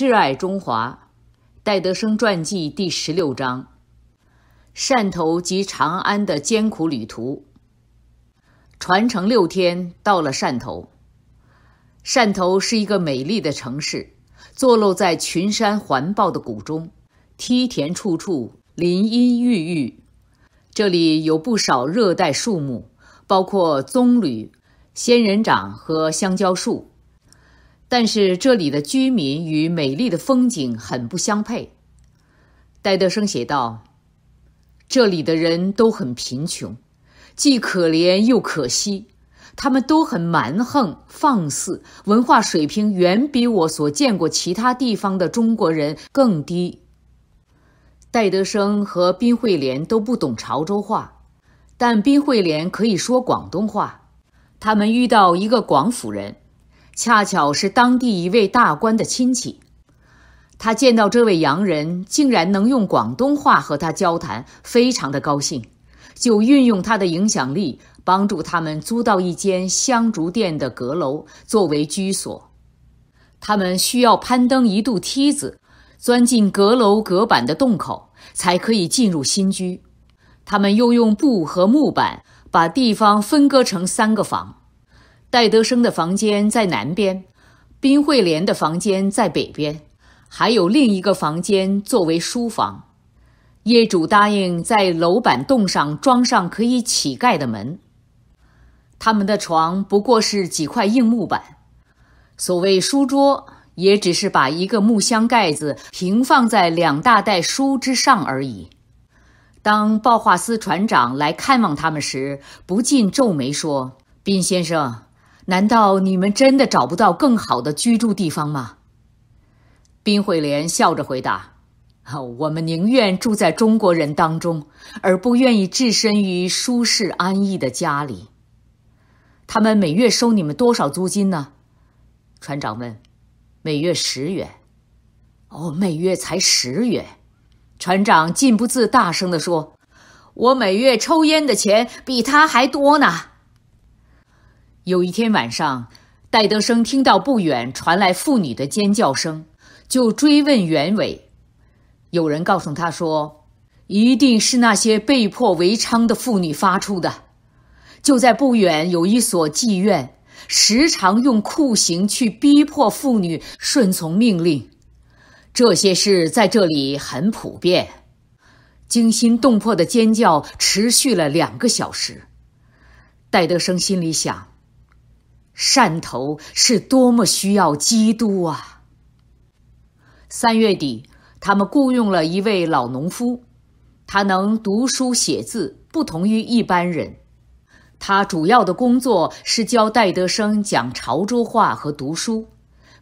挚爱中华，戴德生传记第十六章：汕头及长安的艰苦旅途。船程六天到了汕头。汕头是一个美丽的城市，坐落在群山环抱的谷中，梯田处处，林荫郁郁。这里有不少热带树木，包括棕榈、仙人掌和香蕉树。但是这里的居民与美丽的风景很不相配，戴德生写道：“这里的人都很贫穷，既可怜又可惜。他们都很蛮横放肆，文化水平远比我所见过其他地方的中国人更低。戴德生和宾惠莲都不懂潮州话，但宾惠莲可以说广东话。他们遇到一个广府人。”恰巧是当地一位大官的亲戚，他见到这位洋人竟然能用广东话和他交谈，非常的高兴，就运用他的影响力，帮助他们租到一间香烛店的阁楼作为居所。他们需要攀登一度梯子，钻进阁楼隔板的洞口，才可以进入新居。他们又用布和木板把地方分割成三个房。戴德生的房间在南边，宾惠莲的房间在北边，还有另一个房间作为书房。业主答应在楼板洞上装上可以乞丐的门。他们的床不过是几块硬木板，所谓书桌也只是把一个木箱盖子平放在两大袋书之上而已。当鲍华斯船长来看望他们时，不禁皱眉说：“宾先生。”难道你们真的找不到更好的居住地方吗？宾惠莲笑着回答：“我们宁愿住在中国人当中，而不愿意置身于舒适安逸的家里。”他们每月收你们多少租金呢？船长问。“每月十元。”哦，每月才十元，船长禁不自大声的说：“我每月抽烟的钱比他还多呢。”有一天晚上，戴德生听到不远传来妇女的尖叫声，就追问原委。有人告诉他说，一定是那些被迫为娼的妇女发出的。就在不远有一所妓院，时常用酷刑去逼迫妇女顺从命令。这些事在这里很普遍。惊心动魄的尖叫持续了两个小时。戴德生心里想。汕头是多么需要基督啊！三月底，他们雇佣了一位老农夫，他能读书写字，不同于一般人。他主要的工作是教戴德生讲潮州话和读书，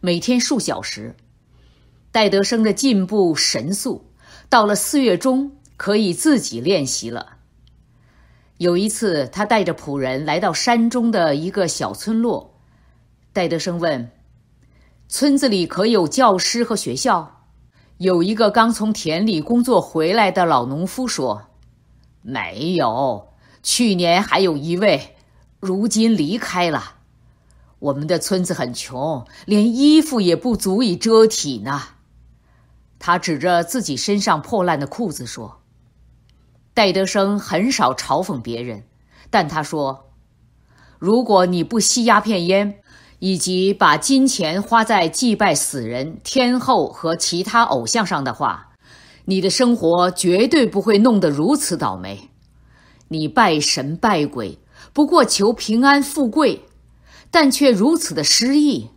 每天数小时。戴德生的进步神速，到了四月中，可以自己练习了。有一次，他带着仆人来到山中的一个小村落。戴德生问：“村子里可有教师和学校？”有一个刚从田里工作回来的老农夫说：“没有，去年还有一位，如今离开了。我们的村子很穷，连衣服也不足以遮体呢。”他指着自己身上破烂的裤子说。戴德生很少嘲讽别人，但他说：“如果你不吸鸦片烟，以及把金钱花在祭拜死人、天后和其他偶像上的话，你的生活绝对不会弄得如此倒霉。你拜神拜鬼，不过求平安富贵，但却如此的失意。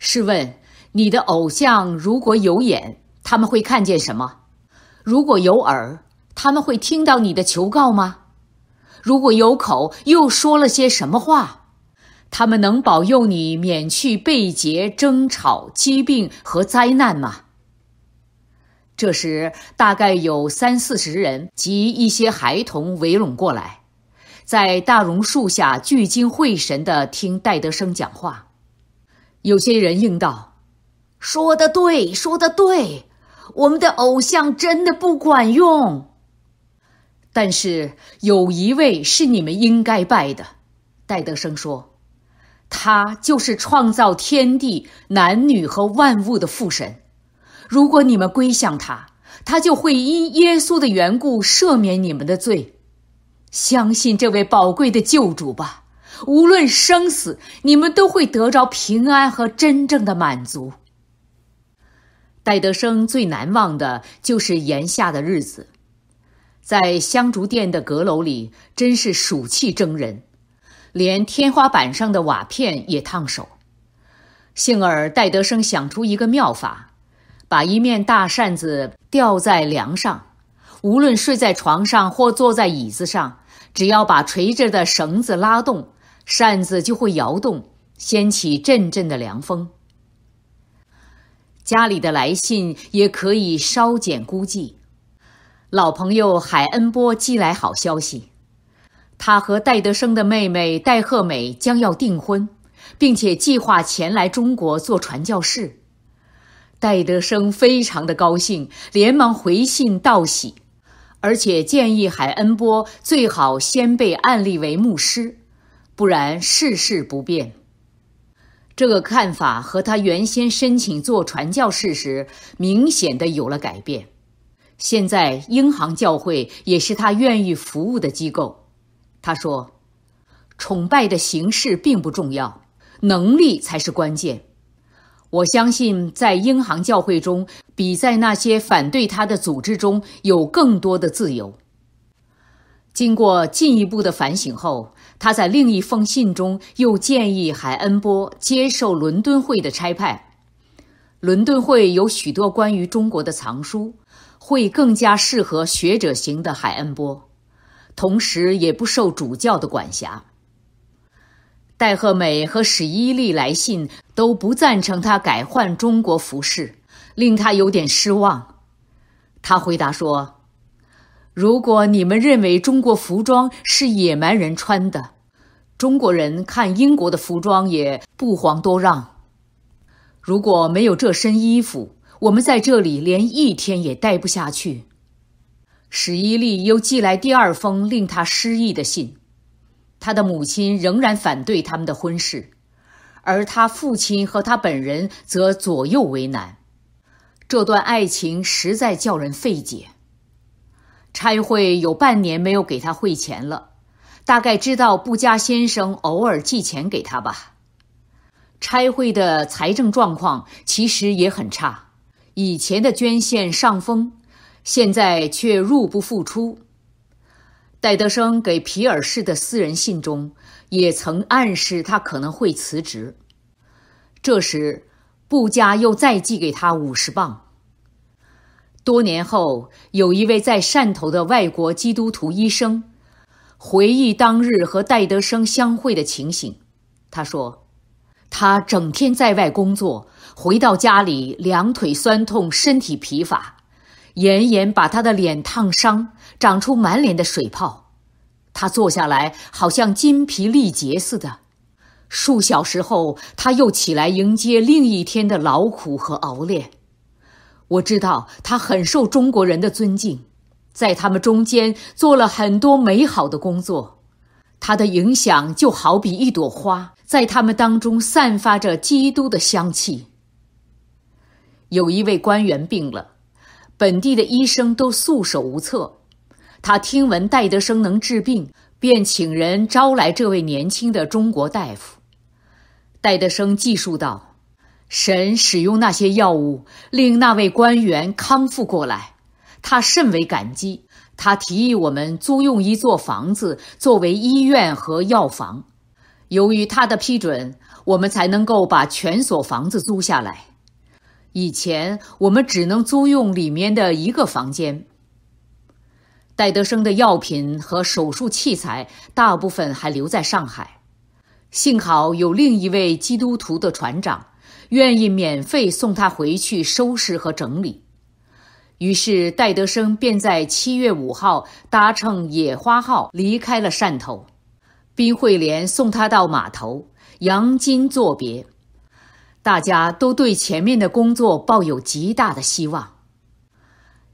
试问，你的偶像如果有眼，他们会看见什么？如果有耳？”他们会听到你的求告吗？如果有口，又说了些什么话？他们能保佑你免去被劫、争吵、疾病和灾难吗？这时，大概有三四十人及一些孩童围拢过来，在大榕树下聚精会神地听戴德生讲话。有些人应道：“说得对，说得对，我们的偶像真的不管用。”但是有一位是你们应该拜的，戴德生说：“他就是创造天地、男女和万物的父神。如果你们归向他，他就会因耶稣的缘故赦免你们的罪。相信这位宝贵的救主吧，无论生死，你们都会得着平安和真正的满足。”戴德生最难忘的就是炎夏的日子。在香烛殿的阁楼里，真是暑气蒸人，连天花板上的瓦片也烫手。幸而戴德生想出一个妙法，把一面大扇子吊在梁上，无论睡在床上或坐在椅子上，只要把垂着的绳子拉动，扇子就会摇动，掀起阵阵的凉风。家里的来信也可以稍减孤寂。老朋友海恩波寄来好消息，他和戴德生的妹妹戴赫美将要订婚，并且计划前来中国做传教士。戴德生非常的高兴，连忙回信道喜，而且建议海恩波最好先被案例为牧师，不然世事不便。这个看法和他原先申请做传教士时明显的有了改变。现在英行教会也是他愿意服务的机构，他说：“崇拜的形式并不重要，能力才是关键。我相信在英行教会中，比在那些反对他的组织中有更多的自由。”经过进一步的反省后，他在另一封信中又建议海恩波接受伦敦会的差派。伦敦会有许多关于中国的藏书。会更加适合学者型的海恩波，同时也不受主教的管辖。戴赫美和史伊利来信都不赞成他改换中国服饰，令他有点失望。他回答说：“如果你们认为中国服装是野蛮人穿的，中国人看英国的服装也不遑多让。如果没有这身衣服，”我们在这里连一天也待不下去。史伊利又寄来第二封令他失意的信，他的母亲仍然反对他们的婚事，而他父亲和他本人则左右为难。这段爱情实在叫人费解。差会有半年没有给他汇钱了，大概知道布加先生偶尔寄钱给他吧。差会的财政状况其实也很差。以前的捐献上风，现在却入不敷出。戴德生给皮尔士的私人信中，也曾暗示他可能会辞职。这时，布加又再寄给他五十磅。多年后，有一位在汕头的外国基督徒医生，回忆当日和戴德生相会的情形，他说。他整天在外工作，回到家里，两腿酸痛，身体疲乏，炎炎把他的脸烫伤，长出满脸的水泡。他坐下来，好像筋疲力竭似的。数小时后，他又起来迎接另一天的劳苦和熬练。我知道他很受中国人的尊敬，在他们中间做了很多美好的工作。他的影响就好比一朵花。在他们当中散发着基督的香气。有一位官员病了，本地的医生都束手无策。他听闻戴德生能治病，便请人招来这位年轻的中国大夫。戴德生记述道：“神使用那些药物，令那位官员康复过来。他甚为感激。他提议我们租用一座房子作为医院和药房。”由于他的批准，我们才能够把全所房子租下来。以前我们只能租用里面的一个房间。戴德生的药品和手术器材大部分还留在上海，幸好有另一位基督徒的船长愿意免费送他回去收拾和整理。于是戴德生便在七月五号搭乘“野花号”离开了汕头。宾惠莲送他到码头，杨金作别，大家都对前面的工作抱有极大的希望。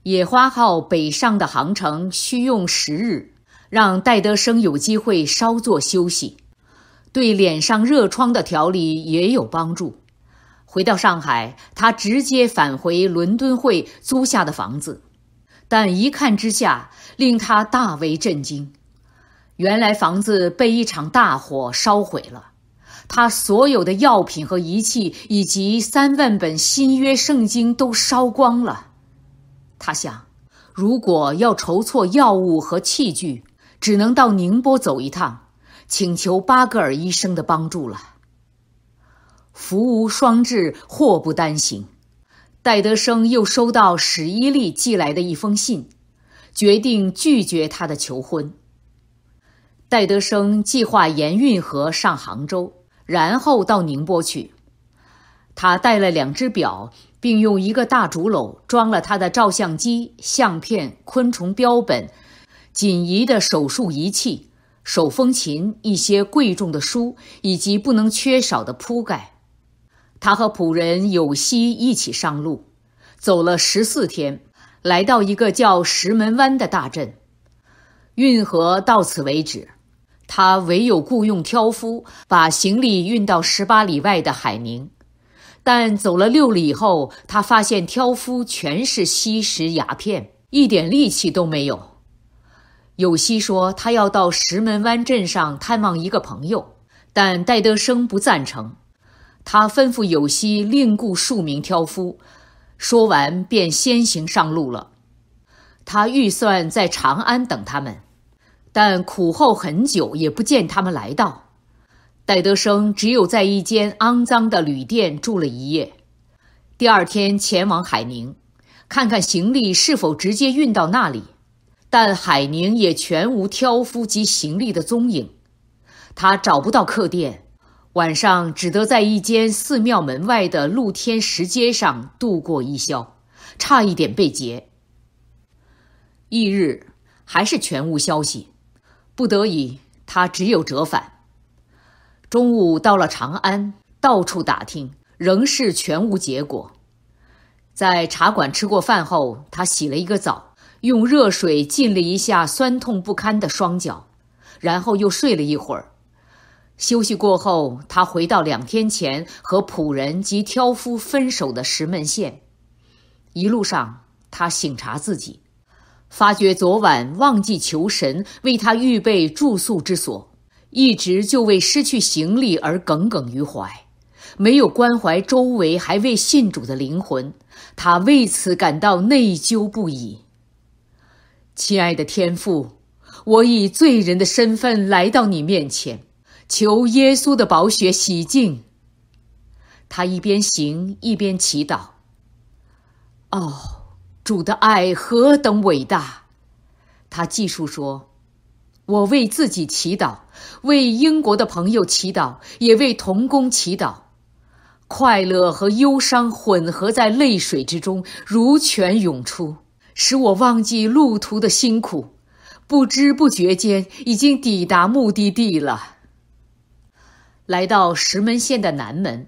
野花号北上的航程需用十日，让戴德生有机会稍作休息，对脸上热疮的调理也有帮助。回到上海，他直接返回伦敦会租下的房子，但一看之下，令他大为震惊。原来房子被一场大火烧毁了，他所有的药品和仪器以及三万本新约圣经都烧光了。他想，如果要筹措药物和器具，只能到宁波走一趟，请求巴格尔医生的帮助了。福无双至，祸不单行，戴德生又收到史伊利寄来的一封信，决定拒绝他的求婚。戴德生计划沿运河上杭州，然后到宁波去。他带了两只表，并用一个大竹篓装了他的照相机、相片、昆虫标本、锦仪的手术仪器、手风琴、一些贵重的书，以及不能缺少的铺盖。他和仆人有希一起上路，走了十四天，来到一个叫石门湾的大镇。运河到此为止。他唯有雇用挑夫把行李运到十八里外的海宁，但走了六里后，他发现挑夫全是吸食鸦片，一点力气都没有。有希说他要到石门湾镇上探望一个朋友，但戴德生不赞成，他吩咐有希另雇数名挑夫，说完便先行上路了。他预算在长安等他们。但苦候很久，也不见他们来到。戴德生只有在一间肮脏的旅店住了一夜，第二天前往海宁，看看行李是否直接运到那里。但海宁也全无挑夫及行李的踪影，他找不到客店，晚上只得在一间寺庙门外的露天石阶上度过一宵，差一点被劫。翌日，还是全无消息。不得已，他只有折返。中午到了长安，到处打听，仍是全无结果。在茶馆吃过饭后，他洗了一个澡，用热水浸了一下酸痛不堪的双脚，然后又睡了一会儿。休息过后，他回到两天前和仆人及挑夫分手的石门县。一路上，他醒察自己。发觉昨晚忘记求神为他预备住宿之所，一直就为失去行李而耿耿于怀，没有关怀周围还未信主的灵魂，他为此感到内疚不已。亲爱的天父，我以罪人的身份来到你面前，求耶稣的宝血洗净。他一边行一边祈祷。哦。主的爱何等伟大！他继续说：“我为自己祈祷，为英国的朋友祈祷，也为同工祈祷。快乐和忧伤混合在泪水之中，如泉涌出，使我忘记路途的辛苦。不知不觉间，已经抵达目的地了。来到石门县的南门，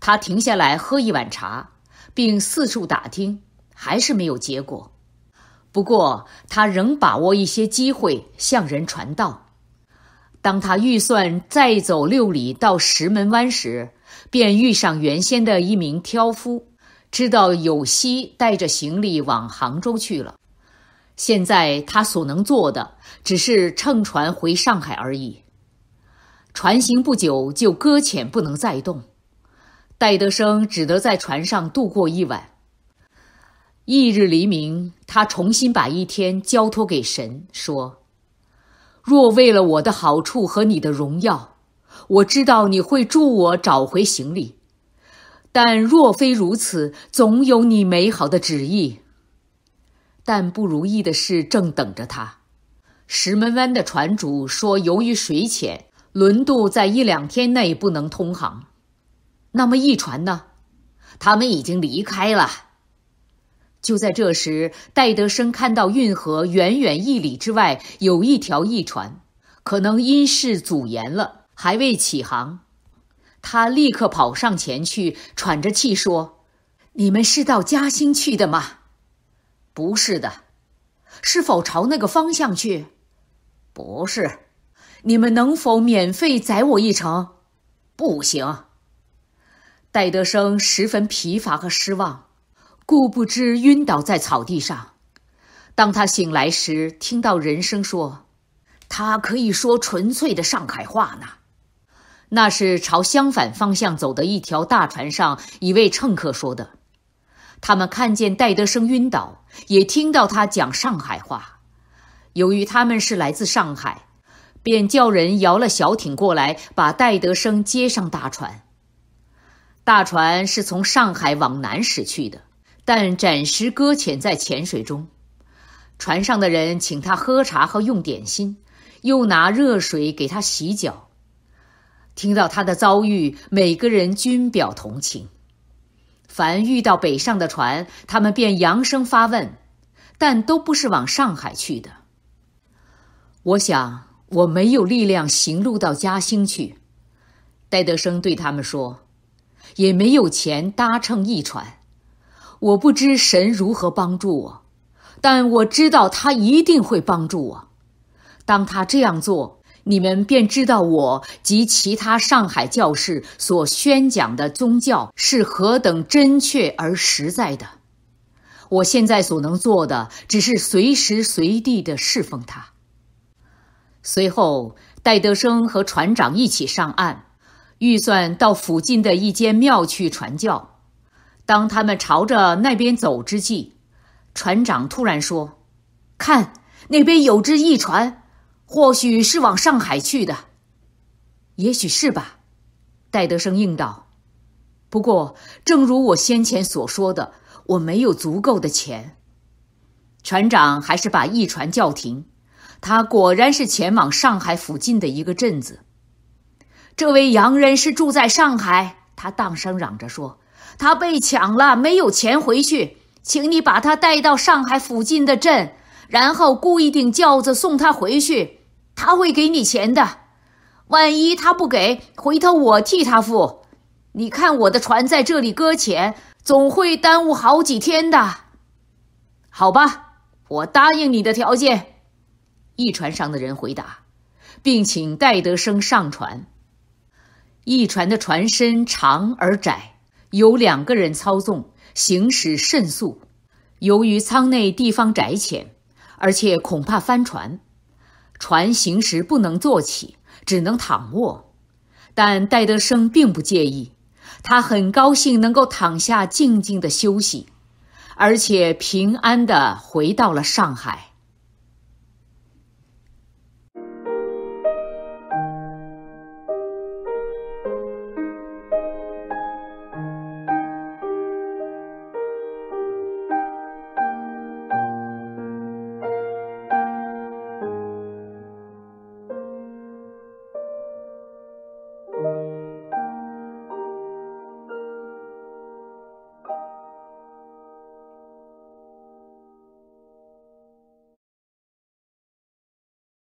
他停下来喝一碗茶，并四处打听。”还是没有结果，不过他仍把握一些机会向人传道。当他预算再走六里到石门湾时，便遇上原先的一名挑夫，知道有希带着行李往杭州去了。现在他所能做的只是乘船回上海而已。船行不久就搁浅，不能再动。戴德生只得在船上度过一晚。翌日黎明，他重新把一天交托给神，说：“若为了我的好处和你的荣耀，我知道你会助我找回行李；但若非如此，总有你美好的旨意。但不如意的事正等着他。”石门湾的船主说：“由于水浅，轮渡在一两天内不能通航。”那么一船呢？他们已经离开了。就在这时，戴德生看到运河远远一里之外有一条驿船，可能因事阻延了，还未起航。他立刻跑上前去，喘着气说：“你们是到嘉兴去的吗？”“不是的。”“是否朝那个方向去？”“不是。”“你们能否免费载我一程？”“不行。”戴德生十分疲乏和失望。故不知晕倒在草地上。当他醒来时，听到人声说：“他可以说纯粹的上海话呢。”那是朝相反方向走的一条大船上一位乘客说的。他们看见戴德生晕倒，也听到他讲上海话。由于他们是来自上海，便叫人摇了小艇过来，把戴德生接上大船。大船是从上海往南驶去的。但暂时搁浅在浅水中，船上的人请他喝茶和用点心，又拿热水给他洗脚。听到他的遭遇，每个人均表同情。凡遇到北上的船，他们便扬声发问，但都不是往上海去的。我想我没有力量行路到嘉兴去，戴德生对他们说，也没有钱搭乘一船。我不知神如何帮助我，但我知道他一定会帮助我。当他这样做，你们便知道我及其他上海教士所宣讲的宗教是何等真确而实在的。我现在所能做的，只是随时随地的侍奉他。随后，戴德生和船长一起上岸，预算到附近的一间庙去传教。当他们朝着那边走之际，船长突然说：“看，那边有只意船，或许是往上海去的，也许是吧。”戴德生应道：“不过，正如我先前所说的，我没有足够的钱。”船长还是把意船叫停。他果然是前往上海附近的一个镇子。这位洋人是住在上海，他大声嚷着说。他被抢了，没有钱回去，请你把他带到上海附近的镇，然后雇一顶轿子送他回去，他会给你钱的。万一他不给，回头我替他付。你看我的船在这里搁浅，总会耽误好几天的。好吧，我答应你的条件。”一船上的人回答，并请戴德生上船。一船的船身长而窄。由两个人操纵，行驶甚速。由于舱内地方窄浅，而且恐怕翻船，船行驶不能坐起，只能躺卧。但戴德生并不介意，他很高兴能够躺下静静的休息，而且平安的回到了上海。